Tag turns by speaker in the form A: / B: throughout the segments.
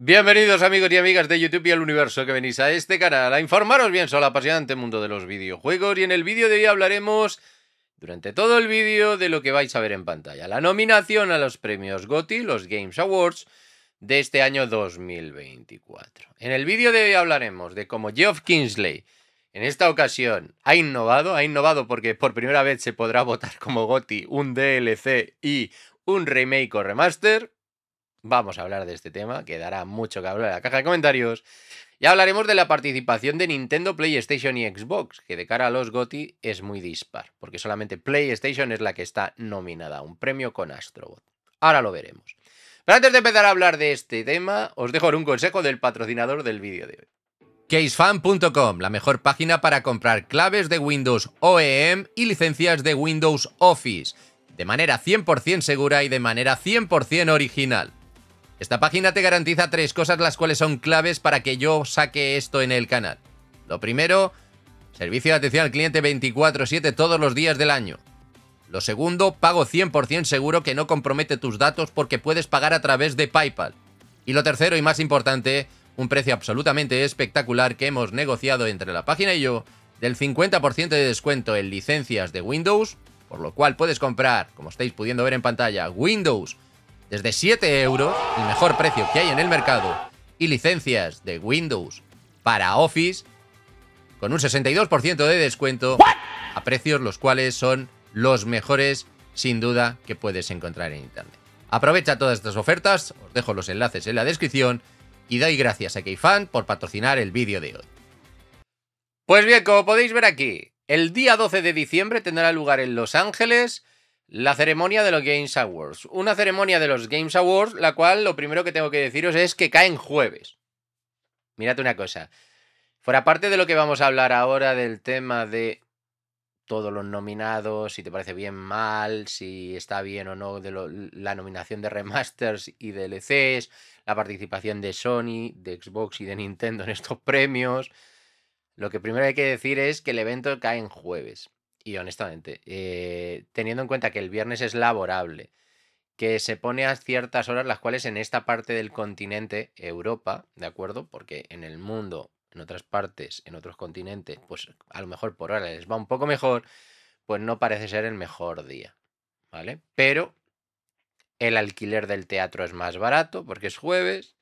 A: Bienvenidos amigos y amigas de YouTube y el universo que venís a este canal a informaros bien sobre el apasionante mundo de los videojuegos y en el vídeo de hoy hablaremos durante todo el vídeo de lo que vais a ver en pantalla, la nominación a los premios GOTY, los Games Awards de este año 2024. En el vídeo de hoy hablaremos de cómo Geoff Kingsley en esta ocasión ha innovado, ha innovado porque por primera vez se podrá votar como GOTY un DLC y un remake o remaster vamos a hablar de este tema, que dará mucho que hablar en la caja de comentarios. Ya hablaremos de la participación de Nintendo, PlayStation y Xbox, que de cara a los GOTI es muy dispar, porque solamente PlayStation es la que está nominada a un premio con Astrobot. Ahora lo veremos. Pero antes de empezar a hablar de este tema, os dejo un consejo del patrocinador del vídeo de hoy. CaseFan.com, la mejor página para comprar claves de Windows OEM y licencias de Windows Office, de manera 100% segura y de manera 100% original. Esta página te garantiza tres cosas las cuales son claves para que yo saque esto en el canal. Lo primero, servicio de atención al cliente 24/7 todos los días del año. Lo segundo, pago 100% seguro que no compromete tus datos porque puedes pagar a través de PayPal. Y lo tercero y más importante, un precio absolutamente espectacular que hemos negociado entre la página y yo, del 50% de descuento en licencias de Windows, por lo cual puedes comprar, como estáis pudiendo ver en pantalla, Windows desde 7 euros, el mejor precio que hay en el mercado, y licencias de Windows para Office con un 62% de descuento a precios los cuales son los mejores sin duda que puedes encontrar en Internet. Aprovecha todas estas ofertas, os dejo los enlaces en la descripción y doy gracias a KeyFan por patrocinar el vídeo de hoy. Pues bien, como podéis ver aquí, el día 12 de diciembre tendrá lugar en Los Ángeles la ceremonia de los Games Awards. Una ceremonia de los Games Awards, la cual lo primero que tengo que deciros es que cae en jueves. Mírate una cosa. Fuera parte de lo que vamos a hablar ahora del tema de todos los nominados, si te parece bien, mal, si está bien o no de la nominación de remasters y DLCs, la participación de Sony, de Xbox y de Nintendo en estos premios. Lo que primero hay que decir es que el evento cae en jueves y honestamente, eh, teniendo en cuenta que el viernes es laborable, que se pone a ciertas horas las cuales en esta parte del continente, Europa, ¿de acuerdo? Porque en el mundo, en otras partes, en otros continentes, pues a lo mejor por ahora les va un poco mejor, pues no parece ser el mejor día, ¿vale? Pero el alquiler del teatro es más barato porque es jueves,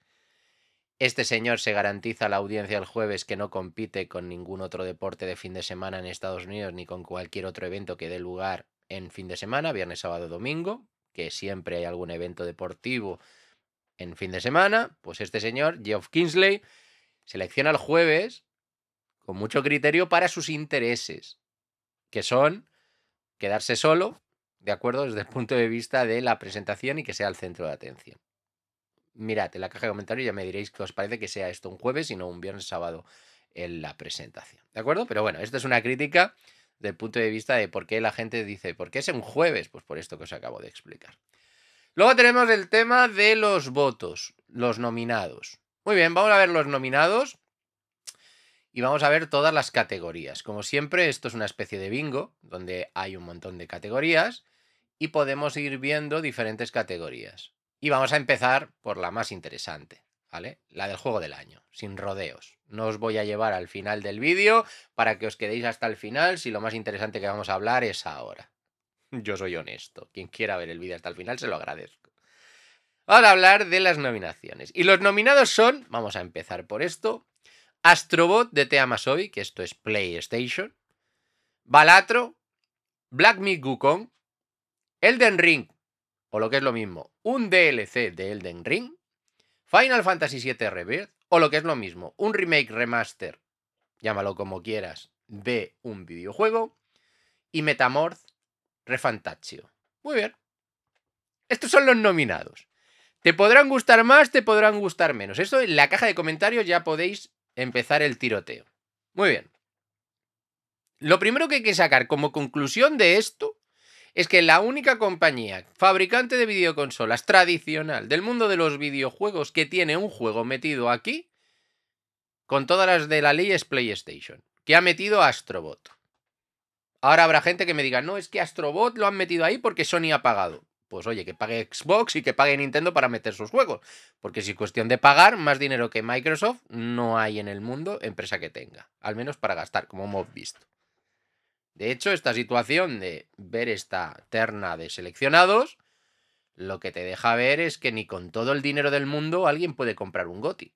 A: este señor se garantiza a la audiencia el jueves que no compite con ningún otro deporte de fin de semana en Estados Unidos ni con cualquier otro evento que dé lugar en fin de semana, viernes, sábado, domingo, que siempre hay algún evento deportivo en fin de semana, pues este señor, Geoff Kingsley, selecciona el jueves con mucho criterio para sus intereses, que son quedarse solo, de acuerdo, desde el punto de vista de la presentación y que sea el centro de atención mirad en la caja de comentarios ya me diréis qué os parece que sea esto un jueves y no un viernes sábado en la presentación. ¿De acuerdo? Pero bueno, esta es una crítica del punto de vista de por qué la gente dice, ¿por qué es un jueves? Pues por esto que os acabo de explicar. Luego tenemos el tema de los votos, los nominados. Muy bien, vamos a ver los nominados y vamos a ver todas las categorías. Como siempre, esto es una especie de bingo donde hay un montón de categorías y podemos ir viendo diferentes categorías. Y vamos a empezar por la más interesante, ¿vale? La del juego del año, sin rodeos. No os voy a llevar al final del vídeo para que os quedéis hasta el final si lo más interesante que vamos a hablar es ahora. Yo soy honesto. Quien quiera ver el vídeo hasta el final se lo agradezco. Vamos a hablar de las nominaciones. Y los nominados son, vamos a empezar por esto, Astrobot de Team Masobi, que esto es PlayStation, Balatro, Black Myth Wukong, Elden Ring o lo que es lo mismo, un DLC de Elden Ring, Final Fantasy VII Rebirth, o lo que es lo mismo, un remake remaster, llámalo como quieras, de un videojuego, y Metamorph Refantaccio. Muy bien. Estos son los nominados. Te podrán gustar más, te podrán gustar menos. Eso en la caja de comentarios ya podéis empezar el tiroteo. Muy bien. Lo primero que hay que sacar como conclusión de esto es que la única compañía fabricante de videoconsolas tradicional del mundo de los videojuegos que tiene un juego metido aquí, con todas las de la ley, es PlayStation, que ha metido Astrobot. Ahora habrá gente que me diga, no, es que Astrobot lo han metido ahí porque Sony ha pagado. Pues oye, que pague Xbox y que pague Nintendo para meter sus juegos. Porque si es cuestión de pagar, más dinero que Microsoft no hay en el mundo empresa que tenga. Al menos para gastar, como hemos visto. De hecho, esta situación de ver esta terna de seleccionados, lo que te deja ver es que ni con todo el dinero del mundo alguien puede comprar un GOTI.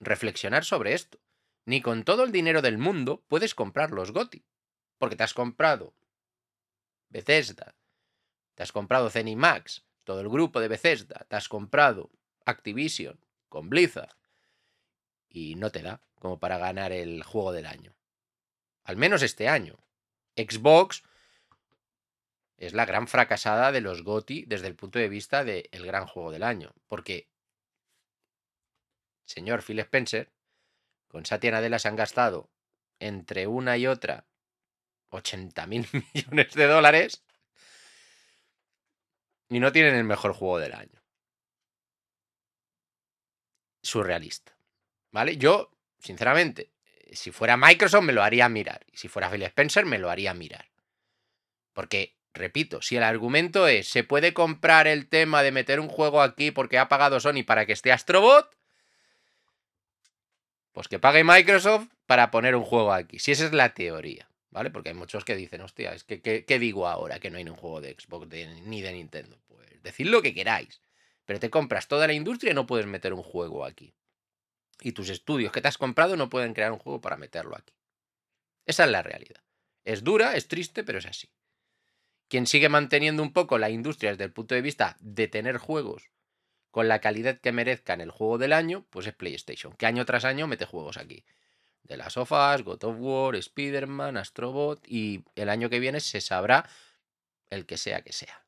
A: Reflexionar sobre esto. Ni con todo el dinero del mundo puedes comprar los GOTI. Porque te has comprado Bethesda, te has comprado Zenimax, todo el grupo de Bethesda, te has comprado Activision con Blizzard y no te da como para ganar el juego del año al menos este año. Xbox es la gran fracasada de los GOTI desde el punto de vista del gran juego del año, porque señor Phil Spencer con Satya Nadella se han gastado entre una y otra 80 mil millones de dólares y no tienen el mejor juego del año. Surrealista. ¿Vale? Yo, sinceramente, si fuera Microsoft me lo haría mirar. Y si fuera Phil Spencer me lo haría mirar. Porque, repito, si el argumento es, se puede comprar el tema de meter un juego aquí porque ha pagado Sony para que esté Astrobot, pues que pague Microsoft para poner un juego aquí. Si esa es la teoría, ¿vale? Porque hay muchos que dicen, hostia, es que ¿qué, digo ahora que no hay un juego de Xbox ni de Nintendo? Pues decid lo que queráis. Pero te compras toda la industria y no puedes meter un juego aquí y tus estudios que te has comprado no pueden crear un juego para meterlo aquí. Esa es la realidad. Es dura, es triste, pero es así. Quien sigue manteniendo un poco la industria desde el punto de vista de tener juegos con la calidad que merezcan el juego del año, pues es PlayStation, que año tras año mete juegos aquí. De las ofas God of War, Spider-Man, Astrobot, y el año que viene se sabrá el que sea que sea.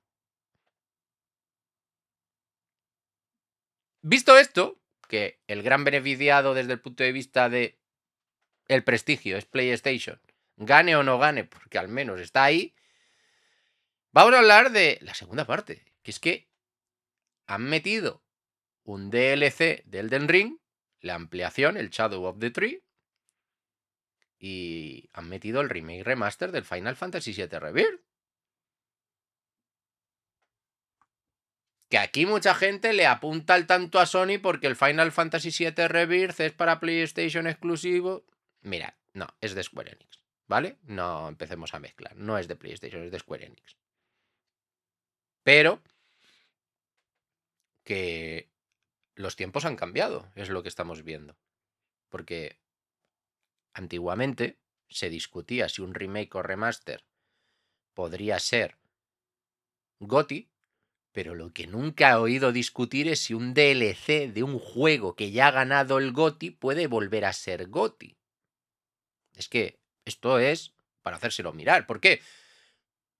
A: Visto esto, que el gran beneficiado desde el punto de vista de el prestigio es PlayStation, gane o no gane, porque al menos está ahí. Vamos a hablar de la segunda parte, que es que han metido un DLC del Den Ring, la ampliación, el Shadow of the Tree, y han metido el remake remaster del Final Fantasy VII Rebirth. que aquí mucha gente le apunta al tanto a Sony porque el Final Fantasy VII Rebirth es para PlayStation exclusivo. Mira, no, es de Square Enix, ¿vale? No empecemos a mezclar, no es de PlayStation, es de Square Enix. Pero que los tiempos han cambiado, es lo que estamos viendo. Porque antiguamente se discutía si un remake o remaster podría ser Gotti. Pero lo que nunca he oído discutir es si un DLC de un juego que ya ha ganado el GOTI puede volver a ser GOTI. Es que esto es para hacérselo mirar. ¿Por qué?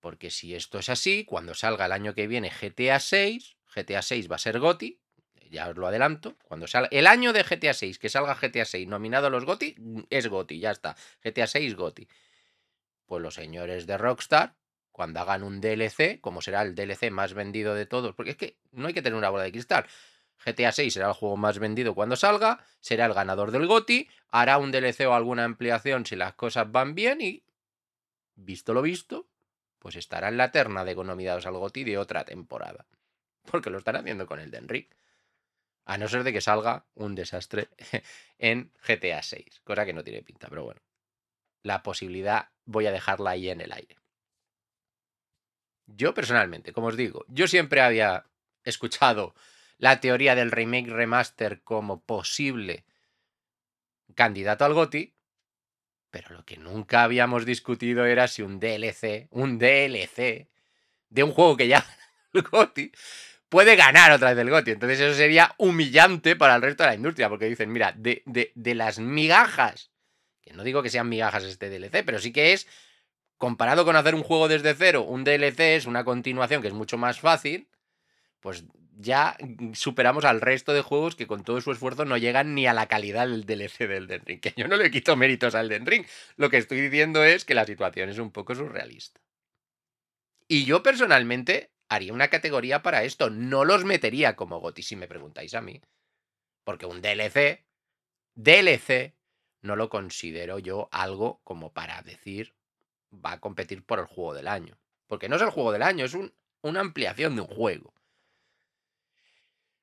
A: Porque si esto es así, cuando salga el año que viene GTA 6, GTA 6 va a ser GOTI, ya os lo adelanto, cuando salga el año de GTA 6, que salga GTA 6 nominado a los GOTI, es GOTI, ya está. GTA 6 GOTI. Pues los señores de Rockstar cuando hagan un DLC, como será el DLC más vendido de todos, porque es que no hay que tener una bola de cristal. GTA 6 será el juego más vendido cuando salga, será el ganador del GOTI, hará un DLC o alguna ampliación si las cosas van bien y, visto lo visto, pues estará en la terna de nominados al GOTI de otra temporada. Porque lo están haciendo con el de Enric. A no ser de que salga un desastre en GTA 6, cosa que no tiene pinta, pero bueno. La posibilidad voy a dejarla ahí en el aire. Yo personalmente, como os digo, yo siempre había escuchado la teoría del remake remaster como posible candidato al GOTI, pero lo que nunca habíamos discutido era si un DLC, un DLC de un juego que ya el GOTI puede ganar otra vez el GOTI. Entonces eso sería humillante para el resto de la industria, porque dicen, mira, de, de las migajas, que no digo que sean migajas este DLC, pero sí que es comparado con hacer un juego desde cero, un DLC es una continuación que es mucho más fácil, pues ya superamos al resto de juegos que con todo su esfuerzo no llegan ni a la calidad del DLC del Elden Ring. Que yo no le quito méritos al Den Ring. Lo que estoy diciendo es que la situación es un poco surrealista. Y yo personalmente haría una categoría para esto. No los metería como GOTI si me preguntáis a mí. Porque un DLC, DLC, no lo considero yo algo como para decir va a competir por el juego del año. Porque no es el juego del año, es una ampliación de un juego.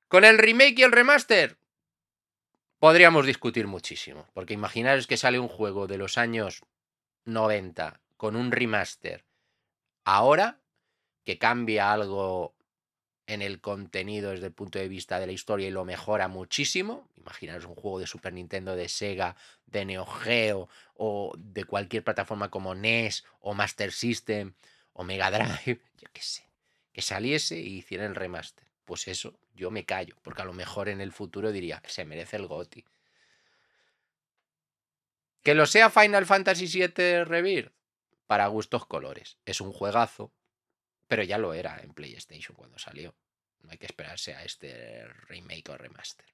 A: Con el remake y el remaster podríamos discutir muchísimo. Porque imaginaros que sale un juego de los años 90 con un remaster ahora que cambia algo en el contenido desde el punto de vista de la historia y lo mejora muchísimo. Imaginaros un juego de Super Nintendo, de Sega, de Neo Geo o de cualquier plataforma como NES o Master System o Mega Drive, yo qué sé, que saliese y hiciera el remaster. Pues eso, yo me callo, porque a lo mejor en el futuro diría, se merece el GOTI. Que lo sea Final Fantasy VII Rebirth, para gustos colores. Es un juegazo, pero ya lo era en PlayStation cuando salió. No hay que esperarse a este remake o remaster.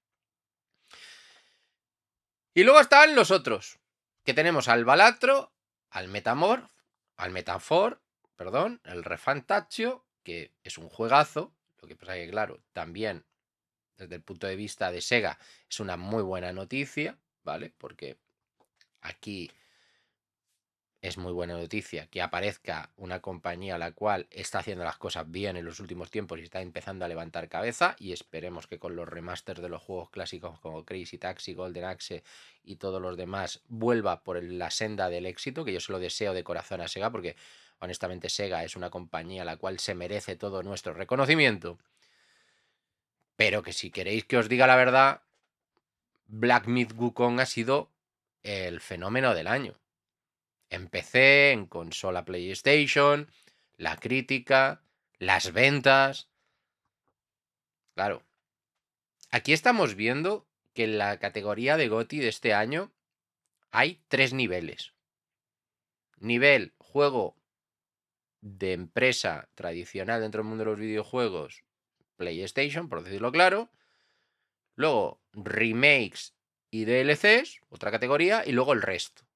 A: Y luego están los otros, que tenemos al Balatro, al Metamorph, al Metafor, perdón, el Refantachio, que es un juegazo, lo que pasa que claro, también desde el punto de vista de Sega es una muy buena noticia, ¿vale? Porque aquí es muy buena noticia que aparezca una compañía la cual está haciendo las cosas bien en los últimos tiempos y está empezando a levantar cabeza y esperemos que con los remasters de los juegos clásicos como Crazy Taxi, Golden Axe y todos los demás vuelva por la senda del éxito, que yo se lo deseo de corazón a Sega porque honestamente Sega es una compañía la cual se merece todo nuestro reconocimiento. Pero que si queréis que os diga la verdad, Black Myth Wukong ha sido el fenómeno del año en PC, en consola PlayStation, la crítica, las ventas. Claro. Aquí estamos viendo que en la categoría de GOTI de este año hay tres niveles. Nivel juego de empresa tradicional dentro del mundo de los videojuegos, PlayStation, por decirlo claro. Luego, remakes y DLCs, otra categoría, y luego el resto.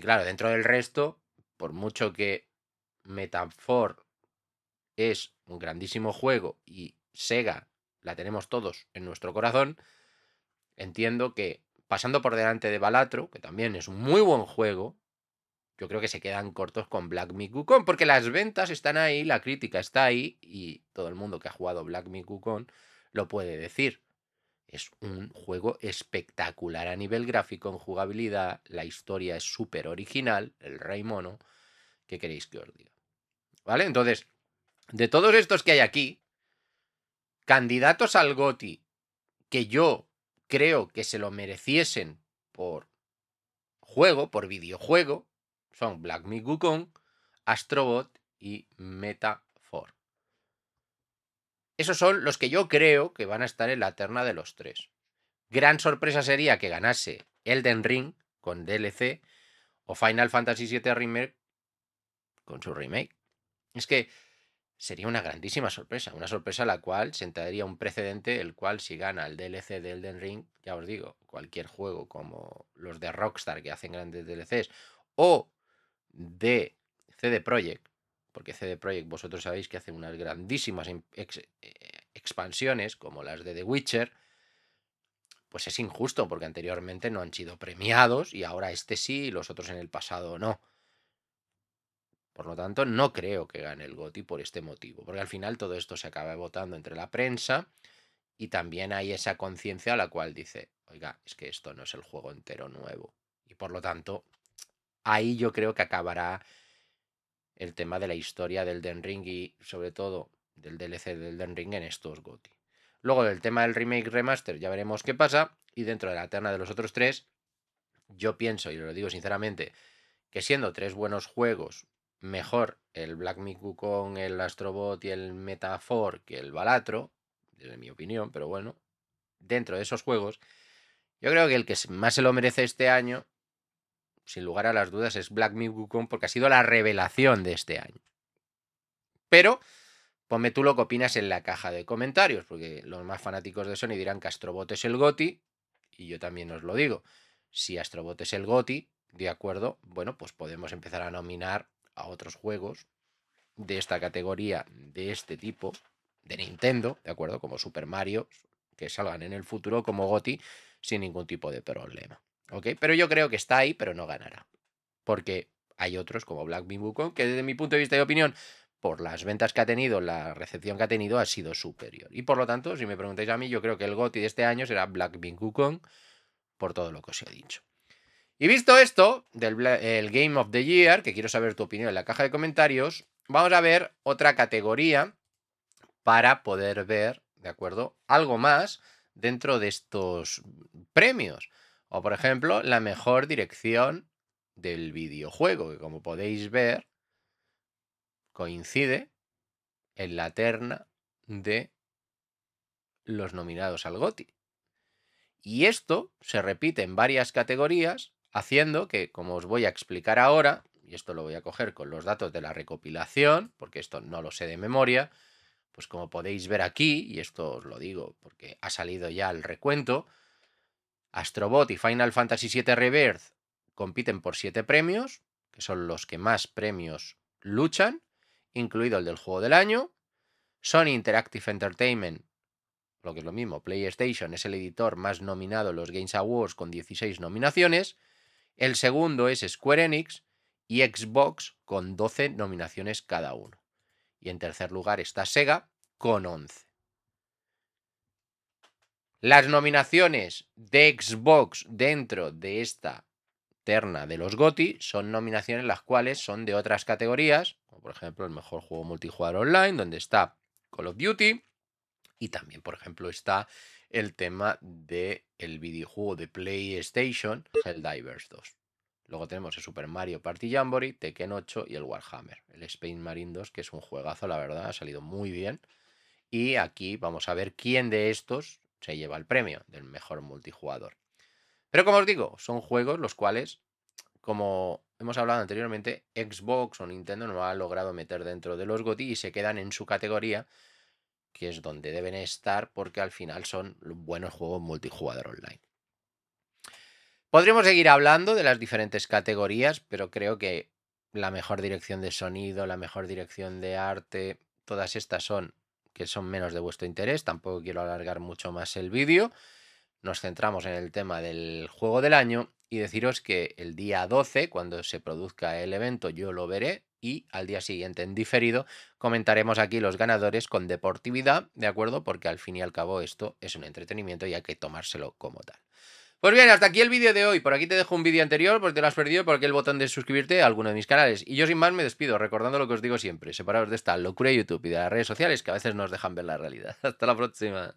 A: Y claro, dentro del resto, por mucho que Metafor es un grandísimo juego y Sega la tenemos todos en nuestro corazón, entiendo que pasando por delante de Balatro, que también es un muy buen juego, yo creo que se quedan cortos con Black Myth Wukong, porque las ventas están ahí, la crítica está ahí, y todo el mundo que ha jugado Black Myth Wukong lo puede decir. Es un juego espectacular a nivel gráfico, en jugabilidad, la historia es súper original, el rey mono, ¿qué queréis que os diga? ¿Vale? Entonces, de todos estos que hay aquí, candidatos al GOTI que yo creo que se lo mereciesen por juego, por videojuego, son Black Myth Wukong, Astrobot y Meta esos son los que yo creo que van a estar en la terna de los tres. Gran sorpresa sería que ganase Elden Ring con DLC o Final Fantasy VII Remake con su remake. Es que sería una grandísima sorpresa, una sorpresa la cual sentaría un precedente el cual si gana el DLC de Elden Ring, ya os digo, cualquier juego como los de Rockstar que hacen grandes DLCs o de CD Projekt, porque CD Projekt vosotros sabéis que hace unas grandísimas eh, expansiones como las de The Witcher, pues es injusto porque anteriormente no han sido premiados y ahora este sí y los otros en el pasado no. Por lo tanto, no creo que gane el GOTI por este motivo, porque al final todo esto se acaba votando entre la prensa y también hay esa conciencia a la cual dice, oiga, es que esto no es el juego entero nuevo. Y por lo tanto, ahí yo creo que acabará el tema de la historia del Den Ring y sobre todo del DLC del Den Ring en estos GOTI. Luego del tema del remake remaster ya veremos qué pasa y dentro de la terna de los otros tres yo pienso y lo digo sinceramente que siendo tres buenos juegos mejor el Black Miku con el Astrobot y el Metafor que el Balatro, desde mi opinión, pero bueno, dentro de esos juegos yo creo que el que más se lo merece este año sin lugar a las dudas, es Black Myth Wukong porque ha sido la revelación de este año. Pero ponme tú lo que opinas en la caja de comentarios, porque los más fanáticos de Sony dirán que Astrobot es el GOTI, y yo también os lo digo. Si Astrobot es el GOTI, de acuerdo, bueno, pues podemos empezar a nominar a otros juegos de esta categoría, de este tipo, de Nintendo, de acuerdo, como Super Mario, que salgan en el futuro como GOTI sin ningún tipo de problema. Pero yo creo que está ahí, pero no ganará. Porque hay otros como Black Bean Wukong, que desde mi punto de vista y opinión, por las ventas que ha tenido, la recepción que ha tenido, ha sido superior. Y por lo tanto, si me preguntáis a mí, yo creo que el GOTI de este año será Black Bean Wukong, por todo lo que os he dicho. Y visto esto, del Game of the Year, que quiero saber tu opinión en la caja de comentarios, vamos a ver otra categoría para poder ver, ¿de acuerdo? Algo más dentro de estos premios. O por ejemplo, la mejor dirección del videojuego, que como podéis ver, coincide en la terna de los nominados al GOTI. Y esto se repite en varias categorías, haciendo que, como os voy a explicar ahora, y esto lo voy a coger con los datos de la recopilación, porque esto no lo sé de memoria, pues como podéis ver aquí, y esto os lo digo porque ha salido ya el recuento, Astrobot y Final Fantasy VII Rebirth compiten por siete premios, que son los que más premios luchan, incluido el del juego del año. Sony Interactive Entertainment, lo que es lo mismo, PlayStation es el editor más nominado en los Games Awards con 16 nominaciones. El segundo es Square Enix y Xbox con 12 nominaciones cada uno. Y en tercer lugar está Sega con 11. Las nominaciones de Xbox dentro de esta terna de los GOTI son nominaciones las cuales son de otras categorías, como por ejemplo el mejor juego multijugador online, donde está Call of Duty, y también, por ejemplo, está el tema del el videojuego de PlayStation, Helldivers 2. Luego tenemos el Super Mario Party Jamboree, Tekken 8 y el Warhammer. El Spain Marine 2, que es un juegazo, la verdad, ha salido muy bien. Y aquí vamos a ver quién de estos se lleva el premio del mejor multijugador. Pero como os digo, son juegos los cuales, como hemos hablado anteriormente, Xbox o Nintendo no ha logrado meter dentro de los GOTY y se quedan en su categoría, que es donde deben estar porque al final son buenos juegos multijugador online. Podríamos seguir hablando de las diferentes categorías, pero creo que la mejor dirección de sonido, la mejor dirección de arte, todas estas son que son menos de vuestro interés. Tampoco quiero alargar mucho más el vídeo. Nos centramos en el tema del juego del año y deciros que el día 12, cuando se produzca el evento, yo lo veré y al día siguiente en diferido comentaremos aquí los ganadores con deportividad, ¿de acuerdo? Porque al fin y al cabo esto es un entretenimiento y hay que tomárselo como tal. Pues bien, hasta aquí el vídeo de hoy. Por aquí te dejo un vídeo anterior porque te lo has perdido por el botón de suscribirte a alguno de mis canales. Y yo sin más me despido recordando lo que os digo siempre, separados de esta locura de YouTube y de las redes sociales que a veces nos dejan ver la realidad. Hasta la próxima.